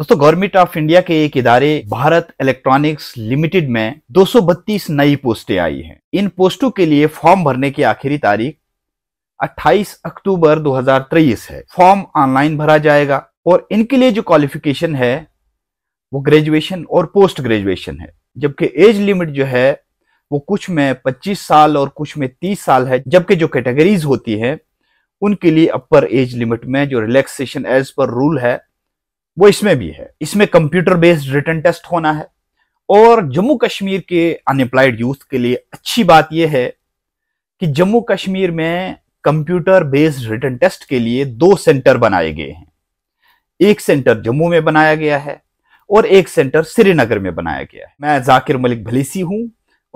दोस्तों government of India के एक इदारे भारत इलेक्ट्रॉनिक्स लिमिटेड में 232 नई पोस्टें आई हैं इन पोस्टों के लिए फॉर्म भरने की आखिरी तारीख 28 अक्टूबर 2023 है फॉर्म ऑनलाइन भरा जाएगा और इनके लिए जो क्वालिफिकेशन है वो ग्रेजुएशन और पोस्ट ग्रेजुएशन है जबकि एज लिमिट जो है वो कुछ में पच्चीस साल और कुछ में तीस साल है जबकि जो कैटेगरीज होती है उनके लिए अपर एज लिमिट में जो रिलैक्सेशन एज पर रूल है वो इसमें भी है इसमें कंप्यूटर बेस्ड रिटर्न टेस्ट होना है और जम्मू कश्मीर के अनएम्प्लॉयड यूथ के लिए अच्छी बात यह है कि जम्मू कश्मीर में कंप्यूटर बेस्ड रिटर्न टेस्ट के लिए दो सेंटर बनाए गए हैं एक सेंटर जम्मू में बनाया गया है और एक सेंटर श्रीनगर में बनाया गया है मैं जाकिर मलिक भलीसी हूं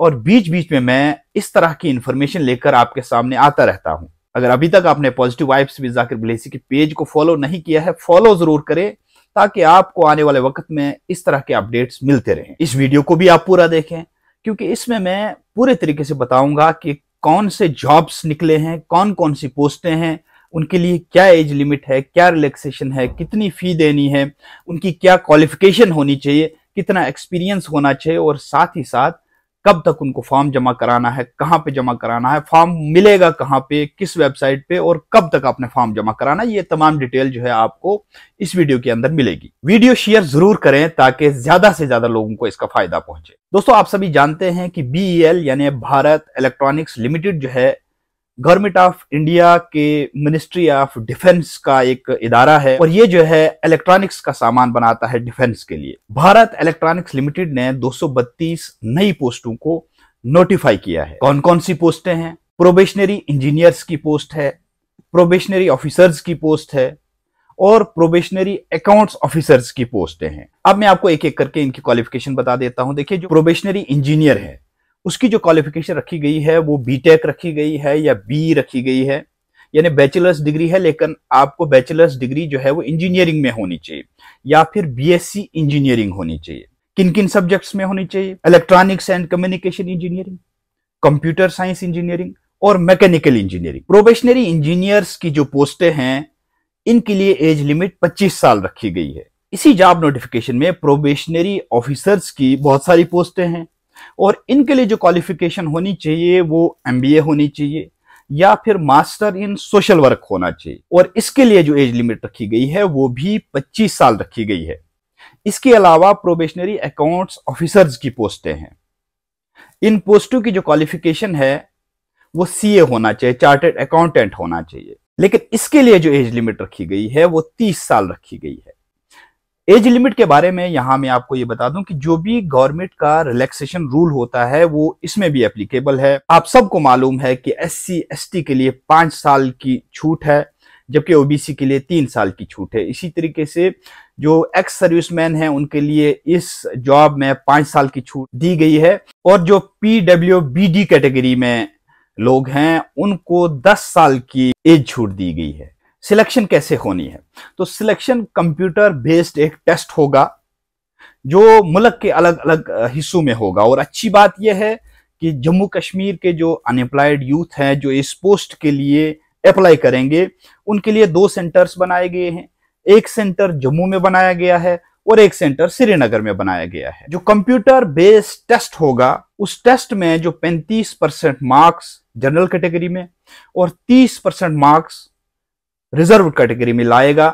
और बीच बीच में मैं इस तरह की इंफॉर्मेशन लेकर आपके सामने आता रहता हूं अगर अभी तक आपने पॉजिटिव वाइब्स भी जाकिर भलीसी के पेज को फॉलो नहीं किया है फॉलो जरूर करें ताकि आपको आने वाले वक्त में इस तरह के अपडेट्स मिलते रहें इस वीडियो को भी आप पूरा देखें क्योंकि इसमें मैं पूरे तरीके से बताऊंगा कि कौन से जॉब्स निकले हैं कौन कौन सी पोस्टें हैं उनके लिए क्या एज लिमिट है क्या रिलैक्सेशन है कितनी फी देनी है उनकी क्या क्वालिफिकेशन होनी चाहिए कितना एक्सपीरियंस होना चाहिए और साथ ही साथ कब तक उनको फॉर्म जमा कराना है कहाँ पे जमा कराना है फॉर्म मिलेगा कहाँ पे किस वेबसाइट पे और कब तक आपने फॉर्म जमा कराना ये तमाम डिटेल जो है आपको इस वीडियो के अंदर मिलेगी वीडियो शेयर जरूर करें ताकि ज्यादा से ज्यादा लोगों को इसका फायदा पहुंचे दोस्तों आप सभी जानते हैं कि बीईएल e यानी भारत इलेक्ट्रॉनिक्स लिमिटेड जो है गवर्नमेंट ऑफ इंडिया के मिनिस्ट्री ऑफ डिफेंस का एक इदारा है और ये जो है इलेक्ट्रॉनिक्स का सामान बनाता है डिफेंस के लिए भारत इलेक्ट्रॉनिक्स लिमिटेड ने 232 नई पोस्टों को नोटिफाई किया है कौन कौन सी पोस्टें हैं प्रोबेशनरी इंजीनियर्स की पोस्ट है प्रोबेशनरी ऑफिसर्स की पोस्ट है और प्रोबेशनरी अकाउंट्स ऑफिसर्स की पोस्टें हैं अब मैं आपको एक एक करके इनकी क्वालिफिकेशन बता देता हूं देखिए जो प्रोबेशनरी इंजीनियर है उसकी जो क्वालिफिकेशन रखी गई है वो बीटेक रखी गई है या बी रखी गई है यानी बैचलर्स डिग्री है लेकिन आपको बैचलर्स डिग्री जो है वो इंजीनियरिंग में होनी चाहिए या फिर बीएससी इंजीनियरिंग होनी चाहिए किन किन सब्जेक्ट्स में होनी चाहिए electronics and communication engineering computer science engineering और मैकेनिकल इंजीनियरिंग प्रोबेशनरी इंजीनियर्स की जो पोस्टें हैं इनके लिए एज लिमिट 25 साल रखी गई है इसी जॉब नोटिफिकेशन में प्रोबेशनरी ऑफिसर्स की बहुत सारी पोस्टें हैं और इनके लिए जो क्वालिफिकेशन होनी चाहिए वो एम होनी चाहिए या फिर मास्टर इन सोशल वर्क होना चाहिए और इसके लिए जो एज लिमिट रखी गई है वो भी पच्चीस साल रखी गई है इसके अलावा प्रोबेशनरी अकाउंट्स ऑफिसर्स की पोस्टें हैं इन पोस्टों की जो क्वालिफिकेशन है वो सीए होना चाहिए चार्टेड अकाउंटेंट होना चाहिए लेकिन इसके लिए जो एज लिमिट रखी गई है वो तीस साल रखी गई है एज लिमिट के बारे में यहां मैं आपको ये बता दूं कि जो भी गवर्नमेंट का रिलैक्सेशन रूल होता है वो इसमें भी एप्लीकेबल है आप सबको मालूम है कि एस सी के लिए पांच साल की छूट है जबकि ओबीसी के लिए तीन साल की छूट है इसी तरीके से जो एक्स सर्विसमैन हैं उनके लिए इस जॉब में पांच साल की छूट दी गई है और जो पीडब्ल्यूबीडी कैटेगरी में लोग हैं उनको दस साल की एज छूट दी गई है सिलेक्शन कैसे होनी है तो सिलेक्शन कंप्यूटर बेस्ड एक टेस्ट होगा जो मुल्क के अलग अलग हिस्सों में होगा और अच्छी बात यह है कि जम्मू कश्मीर के जो अनएम्प्लॉयड यूथ हैं जो इस पोस्ट के लिए अप्लाई करेंगे उनके लिए दो सेंटर्स बनाए गए हैं एक सेंटर जम्मू में बनाया गया है और एक सेंटर श्रीनगर में बनाया गया है जो कंप्यूटर बेस्ड टेस्ट होगा उस टेस्ट में जो 35 परसेंट मार्क्स जनरल कैटेगरी में और 30 परसेंट मार्क्स रिजर्व कैटेगरी में लाएगा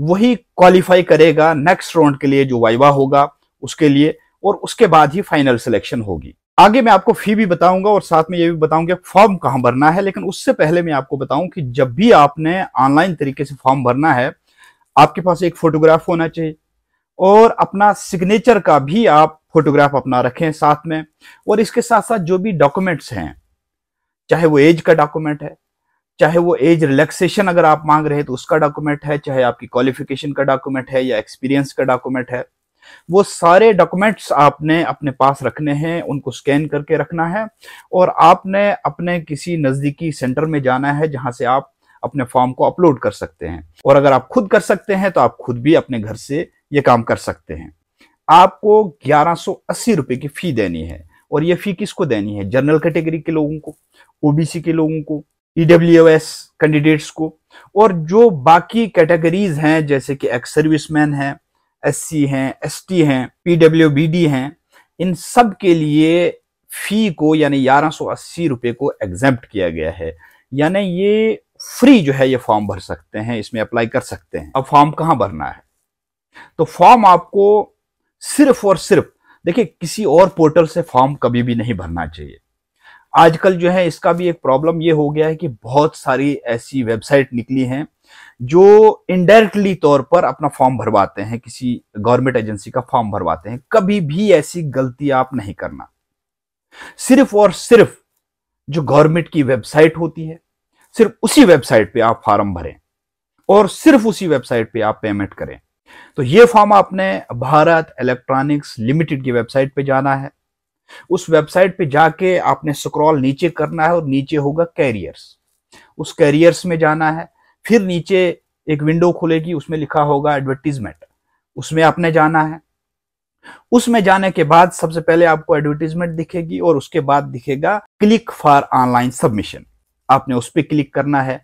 वही क्वालिफाई करेगा नेक्स्ट राउंड के लिए जो वाइवा होगा उसके लिए और उसके बाद ही फाइनल सिलेक्शन होगी आगे मैं आपको फी भी बताऊंगा और साथ में ये भी बताऊंगा फॉर्म कहाँ भरना है लेकिन उससे पहले मैं आपको बताऊं कि जब भी आपने ऑनलाइन तरीके से फॉर्म भरना है आपके पास एक फोटोग्राफ होना चाहिए और अपना सिग्नेचर का भी आप फोटोग्राफ अपना रखें साथ में और इसके साथ साथ जो भी डॉक्यूमेंट्स हैं चाहे वो एज का डॉक्यूमेंट है चाहे वो एज रिलैक्सेशन अगर आप मांग रहे हैं तो उसका डॉक्यूमेंट है चाहे आपकी क्वालिफिकेशन का डॉक्यूमेंट है या एक्सपीरियंस का डॉक्यूमेंट है वो सारे डॉक्यूमेंट्स आपने अपने पास रखने हैं उनको स्कैन करके रखना है और आपने अपने किसी नज़दीकी सेंटर में जाना है जहां से आप अपने फॉर्म को अपलोड कर सकते हैं और अगर आप खुद कर सकते हैं तो आप खुद भी अपने घर से ये काम कर सकते हैं आपको ग्यारह रुपए की फी देनी है और ये फी किसको देनी है जनरल कैटेगरी के लोगों को ओबीसी के लोगों को ईडब्ल्यूएस e कैंडिडेट्स को और जो बाकी कैटेगरीज हैं जैसे कि एक्स सर्विसमैन हैं एससी हैं एसटी हैं डी हैं इन सब के लिए फी को यानी अस्सी रुपए को एग्जेप्ट किया गया है यानी ये फ्री जो है ये फॉर्म भर सकते हैं इसमें अप्लाई कर सकते हैं अब फॉर्म कहाँ भरना है तो फॉर्म आपको सिर्फ और सिर्फ देखिए किसी और पोर्टल से फॉर्म कभी भी नहीं भरना चाहिए आजकल जो है इसका भी एक प्रॉब्लम ये हो गया है कि बहुत सारी ऐसी वेबसाइट निकली हैं जो इनडायरेक्टली तौर पर अपना फॉर्म भरवाते हैं किसी गवर्नमेंट एजेंसी का फॉर्म भरवाते हैं कभी भी ऐसी गलती आप नहीं करना सिर्फ और सिर्फ जो गवर्नमेंट की वेबसाइट होती है सिर्फ उसी वेबसाइट पे आप फॉर्म भरें और सिर्फ उसी वेबसाइट पे आप पेमेंट करें तो ये फॉर्म आपने भारत इलेक्ट्रॉनिक्स लिमिटेड की वेबसाइट पे जाना है उस वेबसाइट पे जाके आपने स्क्रॉल नीचे करना है और नीचे होगा कैरियर्स उस कैरियर्स में जाना है फिर नीचे एक विंडो खुलेगी उसमें लिखा होगा एडवर्टीजमेंट उसमें आपने जाना है उसमें जाने के बाद सबसे पहले आपको एडवर्टीजमेंट दिखेगी और उसके बाद दिखेगा क्लिक फॉर ऑनलाइन सबमिशन आपने उस पर क्लिक करना है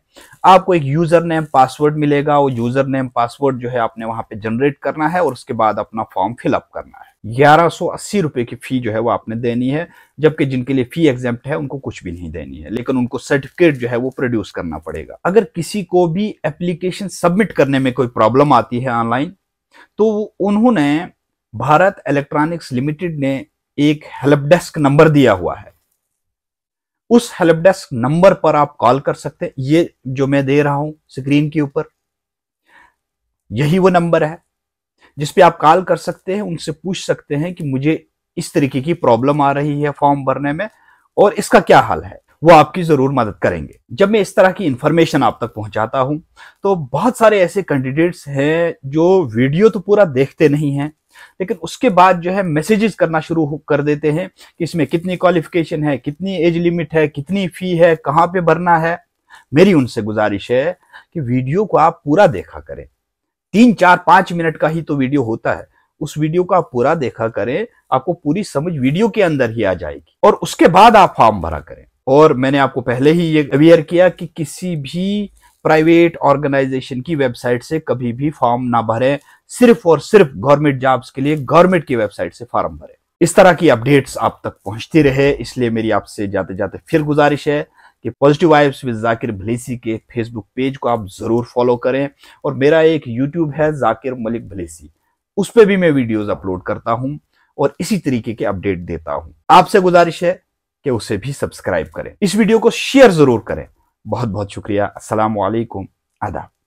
आपको एक यूजर नेम पासवर्ड मिलेगा वो यूजर नेम पासवर्ड जो है आपने वहां पे जनरेट करना है और उसके बाद अपना फॉर्म फिलअप करना है ग्यारह सौ अस्सी रुपए की फी जो है वो आपने देनी है जबकि जिनके लिए फी एग्जाम है उनको कुछ भी नहीं देनी है लेकिन उनको सर्टिफिकेट जो है वो प्रोड्यूस करना पड़ेगा अगर किसी को भी एप्लीकेशन सबमिट करने में कोई प्रॉब्लम आती है ऑनलाइन तो उन्होंने भारत इलेक्ट्रॉनिक्स लिमिटेड ने एक हेल्प डेस्क नंबर दिया हुआ है उस हेल्प डेस्क नंबर पर आप कॉल कर सकते हैं ये जो मैं दे रहा हूं स्क्रीन के ऊपर यही वो नंबर है जिसपे आप कॉल कर सकते हैं उनसे पूछ सकते हैं कि मुझे इस तरीके की प्रॉब्लम आ रही है फॉर्म भरने में और इसका क्या हाल है वो आपकी जरूर मदद करेंगे जब मैं इस तरह की इंफॉर्मेशन आप तक पहुंचाता हूं तो बहुत सारे ऐसे कैंडिडेट्स हैं जो वीडियो तो पूरा देखते नहीं हैं लेकिन उसके बाद जो है मैसेजेस करना शुरू कर देते हैं कि इसमें कितनी क्वालिफिकेशन है कितनी एज लिमिट है कितनी फी है कहाँ पे भरना है मेरी उनसे गुजारिश है कि वीडियो को आप पूरा देखा करें तीन चार पांच मिनट का ही तो वीडियो होता है उस वीडियो का आप पूरा देखा करें आपको पूरी समझ वीडियो के अंदर ही आ जाएगी और उसके बाद आप फॉर्म भरा करें और मैंने आपको पहले ही ये अवेयर किया कि किसी भी प्राइवेट ऑर्गेनाइजेशन की वेबसाइट से कभी भी फॉर्म ना भरें सिर्फ और सिर्फ गवर्नमेंट जॉब्स के लिए गवर्नमेंट की वेबसाइट से फॉर्म भरें इस तरह की अपडेट्स आप तक पहुंचती रहे इसलिए मेरी आपसे जाते जाते फिर गुजारिश है कि पॉजिटिव वाइब्स विद जाकिर भलेसी के फेसबुक पेज को आप जरूर फॉलो करें और मेरा एक यूट्यूब है जाकिर मलिक भलेसी उस पर भी मैं वीडियोज अपलोड करता हूँ और इसी तरीके के अपडेट देता हूँ आपसे गुजारिश है कि उसे भी सब्सक्राइब करें इस वीडियो को शेयर जरूर करें बहुत बहुत शुक्रिया असलकुम आदाब